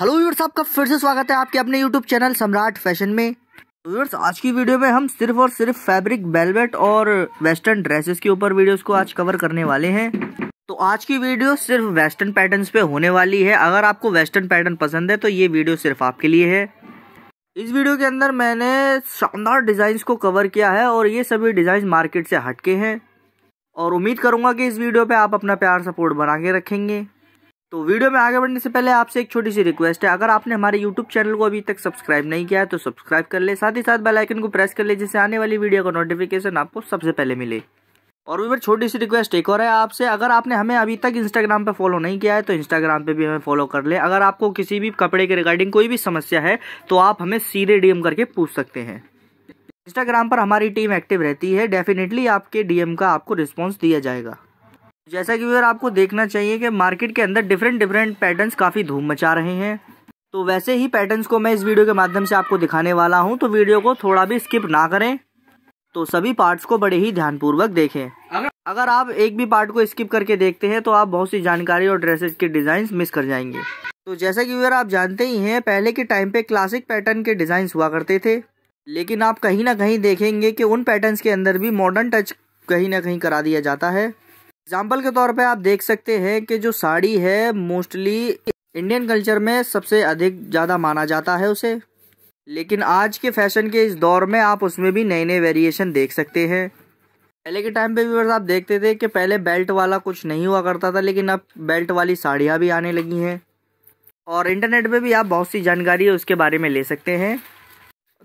hello viewers आपका फिर से स्वागत है आपके अपने यूट्यूब चैनल सम्राट फैशन में व्यूअर्स आज की वीडियो में हम सिर्फ और सिर्फ फैब्रिक वेलवेट और वेस्टर्न ड्रेसेस के ऊपर वीडियोस को आज कवर करने वाले हैं तो आज की वीडियो सिर्फ वेस्टर्न पैटर्न्स पे होने वाली है अगर आपको वेस्टर्न पैटर्न पसंद है तो ये वीडियो सिर्फ आपके लिए है इस वीडियो के अंदर मैंने शानदार डिज़ाइंस को कवर किया है और ये सभी डिज़ाइन मार्केट से हटके हैं और उम्मीद करूँगा कि इस वीडियो पर आप अपना प्यार सपोर्ट बना के रखेंगे तो वीडियो में आगे बढ़ने से पहले आपसे एक छोटी सी रिक्वेस्ट है अगर आपने हमारे यूट्यूब चैनल को अभी तक सब्सक्राइब नहीं किया है तो सब्सक्राइब कर ले साथ ही साथ बेल आइकन को प्रेस कर ले जिससे आने वाली वीडियो का नोटिफिकेशन आपको सबसे पहले मिले और भी छोटी सी रिक्वेस्ट एक और है आपसे अगर आपने हमें अभी तक इंस्टाग्राम पे फॉलो नहीं किया है तो इंस्टाग्राम पे भी हमें फॉलो कर ले अगर आपको किसी भी कपड़े के रिगार्डिंग कोई भी समस्या है तो आप हमें सीधे डीएम करके पूछ सकते हैं इंस्टाग्राम पर हमारी टीम एक्टिव रहती है डेफिनेटली आपके डीएम का आपको रिस्पॉन्स दिया जाएगा जैसा कि व्यवर आपको देखना चाहिए कि मार्केट के अंदर डिफरेंट डिफरेंट पैटर्न्स काफ़ी धूम मचा रहे हैं तो वैसे ही पैटर्न्स को मैं इस वीडियो के माध्यम से आपको दिखाने वाला हूं तो वीडियो को थोड़ा भी स्किप ना करें तो सभी पार्ट्स को बड़े ही ध्यानपूर्वक देखें अगर अगर आप एक भी पार्ट को स्किप करके देखते हैं तो आप बहुत सी जानकारी और ड्रेसेस के डिज़ाइन मिस कर जाएंगे तो जैसा कि व्यवर आप जानते ही हैं पहले के टाइम पे क्लासिक पैटर्न के डिज़ाइन हुआ करते थे लेकिन आप कहीं ना कहीं देखेंगे कि उन पैटर्न्स के अंदर भी मॉडर्न टच कहीं ना कहीं करा दिया जाता है एग्जाम्पल के तौर पे आप देख सकते हैं कि जो साड़ी है मोस्टली इंडियन कल्चर में सबसे अधिक ज़्यादा माना जाता है उसे लेकिन आज के फैशन के इस दौर में आप उसमें भी नए नए वेरिएशन देख सकते हैं पहले के टाइम पे भी बस आप देखते थे कि पहले बेल्ट वाला कुछ नहीं हुआ करता था लेकिन अब बेल्ट वाली साड़ियाँ भी आने लगी हैं और इंटरनेट पर भी आप बहुत सी जानकारी उसके बारे में ले सकते हैं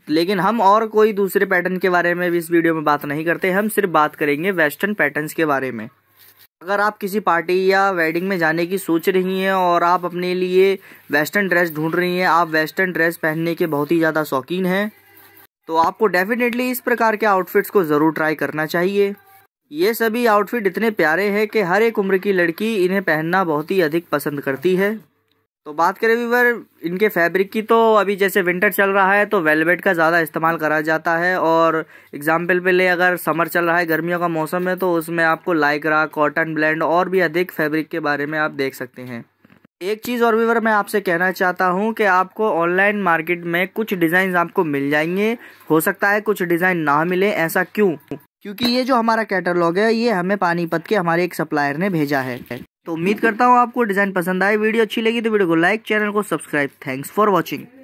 लेकिन हम और कोई दूसरे पैटर्न के बारे में भी इस वीडियो में बात नहीं करते हम सिर्फ बात करेंगे वेस्टर्न पैटर्न्स के बारे में अगर आप किसी पार्टी या वेडिंग में जाने की सोच रही हैं और आप अपने लिए वेस्टर्न ड्रेस ढूंढ रही हैं आप वेस्टर्न ड्रेस पहनने के बहुत ही ज़्यादा शौकीन हैं तो आपको डेफिनेटली इस प्रकार के आउटफिट्स को ज़रूर ट्राई करना चाहिए ये सभी आउटफिट इतने प्यारे हैं कि हर एक उम्र की लड़की इन्हें पहनना बहुत ही अधिक पसंद करती है तो बात करें वीवर इनके फैब्रिक की तो अभी जैसे विंटर चल रहा है तो वेलवेट का ज़्यादा इस्तेमाल करा जाता है और एग्जाम्पल पे ले अगर समर चल रहा है गर्मियों का मौसम है तो उसमें आपको लाइक्रा कॉटन ब्लेंड और भी अधिक फैब्रिक के बारे में आप देख सकते हैं एक चीज़ और व्यूवर मैं आपसे कहना चाहता हूँ कि आपको ऑनलाइन मार्केट में कुछ डिज़ाइन आपको मिल जाएंगे हो सकता है कुछ डिज़ाइन ना मिले ऐसा क्यों क्योंकि ये जो हमारा कैटलॉग है ये हमें पानीपत के हमारे एक सप्लायर ने भेजा है तो उम्मीद करता हूँ आपको डिज़ाइन पसंद आए वीडियो अच्छी लगी तो वीडियो को लाइक चैनल को सब्सक्राइब थैंक्स फॉर वॉचिंग